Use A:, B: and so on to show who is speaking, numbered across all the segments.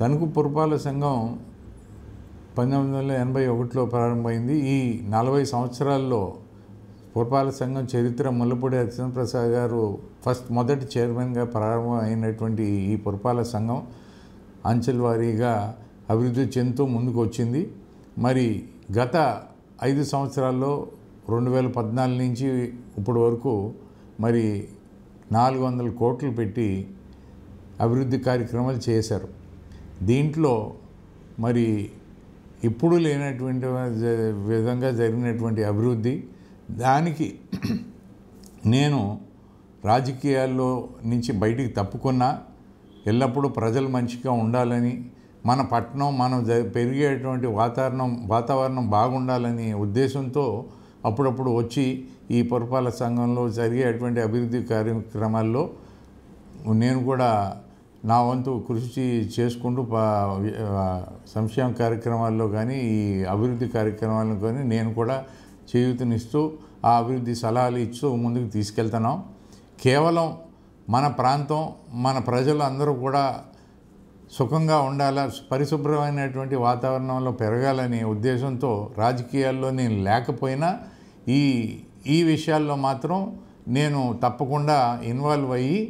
A: తణుకు పురపాలక సంఘం పంతొమ్మిది వందల ఎనభై ఒకటిలో ప్రారంభమైంది ఈ నలభై సంవత్సరాల్లో పురపాలక సంఘం చరిత్ర ముల్లపూడి ప్రసాద్ గారు ఫస్ట్ మొదటి చైర్మన్గా ప్రారంభం అయినటువంటి ఈ పురపాలక సంఘం అంచెల వారీగా అభివృద్ధి చెందుతూ ముందుకు వచ్చింది మరి గత ఐదు సంవత్సరాల్లో రెండు వేల పద్నాలుగు నుంచి ఇప్పటి వరకు మరి నాలుగు వందల కోట్లు పెట్టి అభివృద్ధి కార్యక్రమాలు చేశారు దీంట్లో మరి ఎప్పుడు లేనటువంటి విధంగా జరిగినటువంటి అభివృద్ధి దానికి నేను రాజకీయాల్లో నుంచి బయటికి తప్పుకున్నా ఎల్లప్పుడూ ప్రజలు మంచిగా ఉండాలని మన పట్టణం మనం పెరిగేటువంటి వాతావరణం వాతావరణం బాగుండాలని ఉద్దేశంతో అప్పుడప్పుడు వచ్చి ఈ పురపాలక సంఘంలో జరిగేటువంటి అభివృద్ధి కార్యక్రమాల్లో నేను కూడా నా వంతు కృషి చేసుకుంటూ సంక్షేమ కార్యక్రమాల్లో కానీ ఈ అభివృద్ధి కార్యక్రమాలను కానీ నేను కూడా చేయూతనిస్తూ ఆ అభివృద్ధి సలహాలు ఇస్తూ ముందుకు తీసుకెళ్తున్నాం కేవలం మన ప్రాంతం మన ప్రజలు అందరూ కూడా సుఖంగా ఉండాలా పరిశుభ్రమైనటువంటి వాతావరణంలో పెరగాలనే ఉద్దేశంతో రాజకీయాల్లో నేను లేకపోయినా ఈ ఈ విషయాల్లో మాత్రం నేను తప్పకుండా ఇన్వాల్వ్ అయ్యి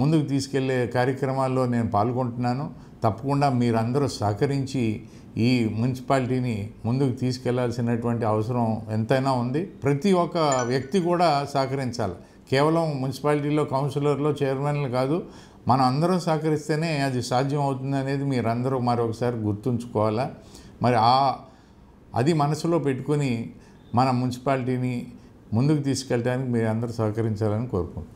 A: ముందుకు తీసుకెళ్లే కార్యక్రమాల్లో నేను పాల్గొంటున్నాను తప్పకుండా మీరందరూ సహకరించి ఈ మున్సిపాలిటీని ముందుకు తీసుకెళ్లాల్సినటువంటి అవసరం ఎంతైనా ఉంది ప్రతి ఒక్క వ్యక్తి కూడా సహకరించాలి కేవలం మున్సిపాలిటీలో కౌన్సిలర్లో చైర్మన్లు కాదు మనం అందరం సహకరిస్తేనే అది సాధ్యం అవుతుంది అనేది మీరందరూ మరొకసారి గుర్తుంచుకోవాలా మరి ఆ అది మనసులో పెట్టుకొని మన మున్సిపాలిటీని ముందుకు తీసుకెళ్ళడానికి మీరు అందరూ సహకరించాలని కోరుకుంటున్నాను